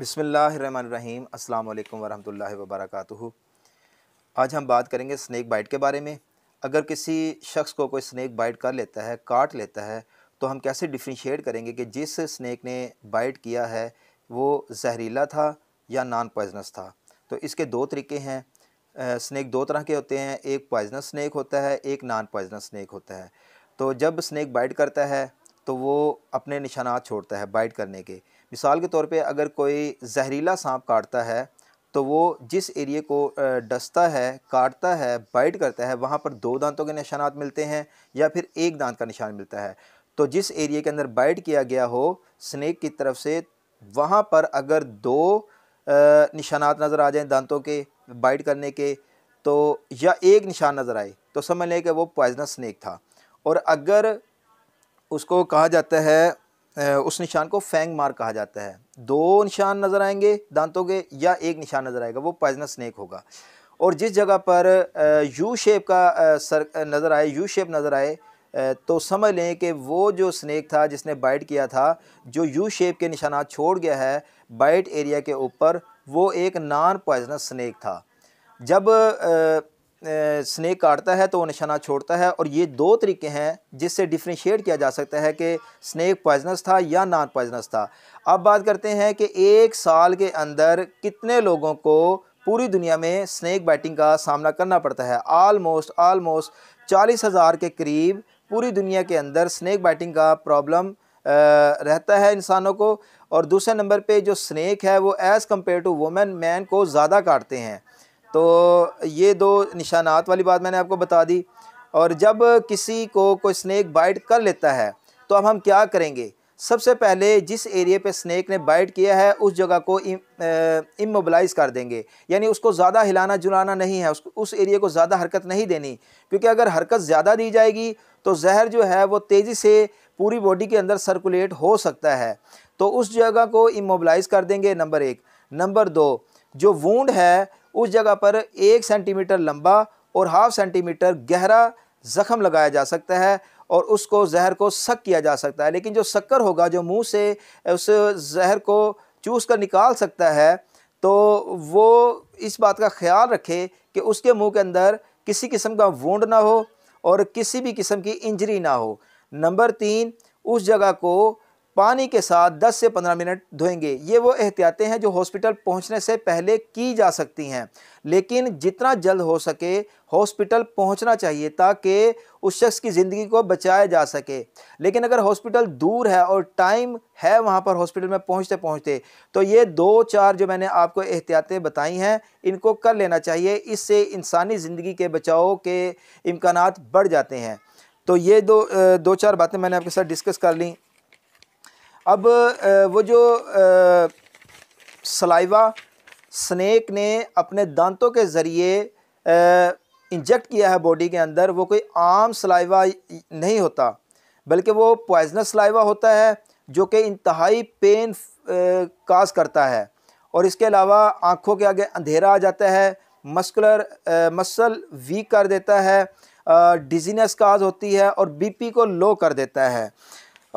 बसमीम अल्लाम वरहमल वर्क आज हम बात करेंगे स्नैक बाइट के बारे में अगर किसी शख्स को कोई स्नैक बाइट कर लेता है काट लेता है तो हम कैसे डिफ्रेंशिएट करेंगे कि जिस स्नैक ने बाइट किया है वो जहरीला था या नॉन पॉइजनस था तो इसके दो तरीके हैं स्नैक दो तरह के होते हैं एक पॉइजनस स्नैक होता है एक नॉन पॉइजनस स्नैक होता है तो जब स्नैक बाइट करता है तो वो अपने निशाना छोड़ता है बाइट करने के मिसाल के तौर पे अगर कोई जहरीला सांप काटता है तो वो जिस एरिए को डसता है काटता है बाइट करता है वहाँ पर दो दांतों के निशानात मिलते हैं या फिर एक दांत का निशान मिलता है तो जिस एरिए के अंदर बाइट किया गया हो स्नेक की तरफ से वहाँ पर अगर दो निशानात नज़र आ जाए दांतों के बाइट करने के तो या एक निशान नज़र आए तो समझ लें कि वो पॉइजनस स्नैक था और अगर उसको कहा जाता है उस निशान को फेंग मार कहा जाता है दो निशान नज़र आएंगे दांतों के या एक निशान नज़र आएगा वो पॉइजनस स्नैक होगा और जिस जगह पर यू शेप का सर नज़र आए यू शेप नज़र आए तो समझ लें कि वो जो स्नैक था जिसने बाइट किया था जो यू शेप के निशाना छोड़ गया है बाइट एरिया के ऊपर वो एक नॉन पॉइजनस स्नैक था जब स्नैक काटता है तो वो निशाना छोड़ता है और ये दो तरीके हैं जिससे डिफ्रेंशिएट किया जा सकता है कि स्नैक पॉइजनस था या नॉन पॉइजनस था अब बात करते हैं कि एक साल के अंदर कितने लोगों को पूरी दुनिया में स्नैक बाइटिंग का सामना करना पड़ता है आलमोस्ट आलमोस्ट चालीस हज़ार के करीब पूरी दुनिया के अंदर स्नैक बाइटिंग का प्रॉब्लम रहता है इंसानों को और दूसरे नंबर पे जो स्नैक है वो as compare to women man को ज़्यादा काटते हैं तो ये दो निशानात वाली बात मैंने आपको बता दी और जब किसी को कोई स्नैक बाइट कर लेता है तो अब हम क्या करेंगे सबसे पहले जिस एरिए पे स्नैक ने बाइट किया है उस जगह को इमोबलाइज कर देंगे यानी उसको ज़्यादा हिलाना जुलाना नहीं है उस, उस एरिए को ज़्यादा हरकत नहीं देनी क्योंकि अगर हरकत ज़्यादा दी जाएगी तो जहर जो है वो तेज़ी से पूरी बॉडी के अंदर सर्कुलेट हो सकता है तो उस जगह को इमोबलाइज कर देंगे नंबर एक नंबर दो जो वूंड है उस जगह पर एक सेंटीमीटर लंबा और हाफ सेंटीमीटर गहरा ज़ख़म लगाया जा सकता है और उसको जहर को सक किया जा सकता है लेकिन जो शक्कर होगा जो मुंह से उस जहर को चूस कर निकाल सकता है तो वो इस बात का ख्याल रखे कि उसके मुंह के अंदर किसी किस्म का वोंड ना हो और किसी भी किस्म की इंजरी ना हो नंबर तीन उस जगह को पानी के साथ 10 से 15 मिनट धोएंगे ये वो एहतियातें हैं जो हॉस्पिटल पहुंचने से पहले की जा सकती हैं लेकिन जितना जल्द हो सके हॉस्पिटल पहुंचना चाहिए ताकि उस शख्स की ज़िंदगी को बचाया जा सके लेकिन अगर हॉस्पिटल दूर है और टाइम है वहाँ पर हॉस्पिटल में पहुँचते पहुँचते तो ये दो चार जो मैंने आपको एहतियातें बताई हैं इनको कर लेना चाहिए इससे इंसानी ज़िंदगी के बचाव के इम्कान बढ़ जाते हैं तो ये दो दो चार बातें मैंने आपके साथ डिस्कस कर ली अब वो जो सलाइवा स्नैक ने अपने दांतों के ज़रिए इंजेक्ट किया है बॉडी के अंदर वो कोई आम सलाइवा नहीं होता बल्कि वो पॉइजनस सलाइवा होता है जो कि इंतहाई पेन काज करता है और इसके अलावा आँखों के आगे अंधेरा आ जाता है मस्कुलर मसल वीक कर देता है डिजीनेस काज होती है और बीपी को लो कर देता है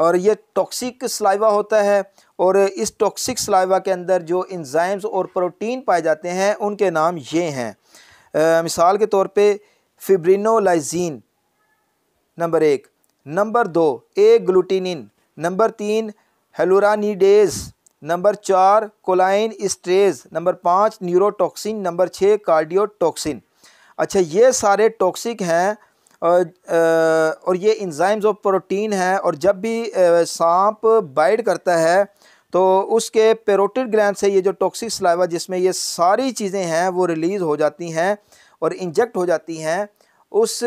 और ये टॉक्सिक सलाइवा होता है और इस टॉक्सिक सलाइवा के अंदर जो इंजाइम्स और प्रोटीन पाए जाते हैं उनके नाम ये हैं आ, मिसाल के तौर पे फिब्रिनोलाइजीन नंबर एक नंबर दो ए ग्लूटिनिन नंबर तीन हेलोरानीडेज़ नंबर चार कोलाइन स्ट्रेज नंबर पाँच न्यूरोटॉक्सिन नंबर छः कार्डियोटॉक्सिन अच्छा ये सारे टॉक्सिक हैं और, ये इंजाइम्स ऑफ प्रोटीन है और जब भी सांप बाइट करता है तो उसके पेरोटिड ग्लैंड से ये जो टॉक्सिक सलाइवा जिसमें ये सारी चीज़ें हैं वो रिलीज़ हो जाती हैं और इंजेक्ट हो जाती हैं उस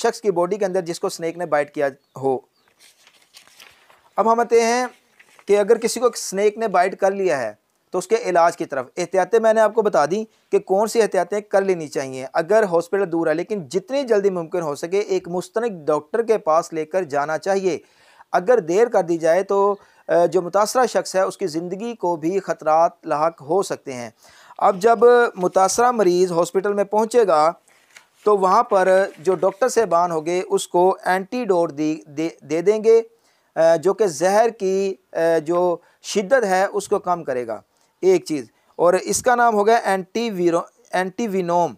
शख्स की बॉडी के अंदर जिसको स्नैक ने बाइट किया हो अब हम आते हैं कि अगर किसी को स्नैक ने बाइट कर लिया है तो उसके इलाज की तरफ एहतियातें मैंने आपको बता दी कि कौन सी एहतियातें कर लेनी चाहिए अगर हॉस्पिटल दूर है लेकिन जितनी जल्दी मुमकिन हो सके एक मुस्तनक डॉक्टर के पास लेकर जाना चाहिए अगर देर कर दी जाए तो जो मुतासर शख्स है उसकी ज़िंदगी को भी ख़तरात लाक हो सकते हैं अब जब मुतासर मरीज़ हॉस्पिटल में पहुँचेगा तो वहाँ पर जो डॉक्टर साहबान हो गए उसको एंटीडोट दी दे, दे देंगे जो कि जहर की जो शिद्दत है उसको कम करेगा एक चीज़ और इसका नाम हो गया एंटीवीरो एंटीविनोम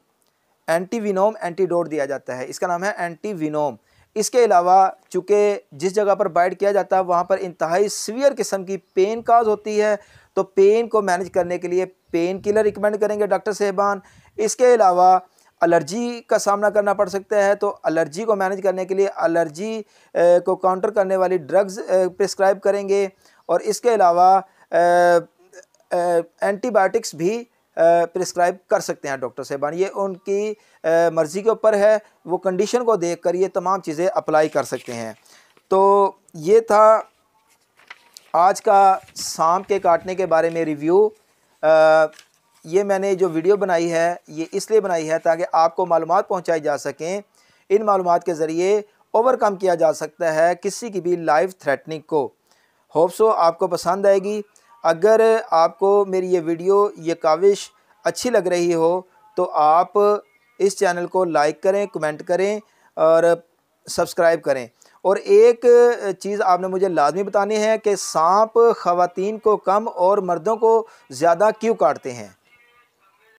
एंटीविनोम एंटीडोट दिया जाता है इसका नाम है एंटीविनोम इसके अलावा चूँकि जिस जगह पर बाइट किया जाता है वहाँ पर इंतहाई सीवियर किस्म की पेन काज होती है तो पेन को मैनेज करने के लिए पेन किलर रिकमेंड करेंगे डॉक्टर साहबान इसके अलावा एलर्जी का सामना करना पड़ सकता है तो एलर्जी को मैनेज करने के लिए एलर्जी को काउंटर करने वाली ड्रग्स प्रिस्क्राइब करेंगे और इसके अलावा एंटीबायोटिक्स भी प्रिस्क्राइब कर सकते हैं डॉक्टर साहबान ये उनकी मर्ज़ी के ऊपर है वो कंडीशन को देख कर ये तमाम चीज़ें अप्लाई कर सकते हैं तो ये था आज का सांप के काटने के बारे में रिव्यू आ, ये मैंने जो वीडियो बनाई है ये इसलिए बनाई है ताकि आपको मालूम पहुँचाई जा सकें इन मालूम के ज़रिए ओवरकम किया जा सकता है किसी की भी लाइफ थ्रेटनिंग को होप्सो आपको पसंद आएगी अगर आपको मेरी ये वीडियो ये काविश अच्छी लग रही हो तो आप इस चैनल को लाइक करें कमेंट करें और सब्सक्राइब करें और एक चीज़ आपने मुझे लाजमी बतानी है कि सांप ख़वातीन को कम और मर्दों को ज़्यादा क्यों काटते हैं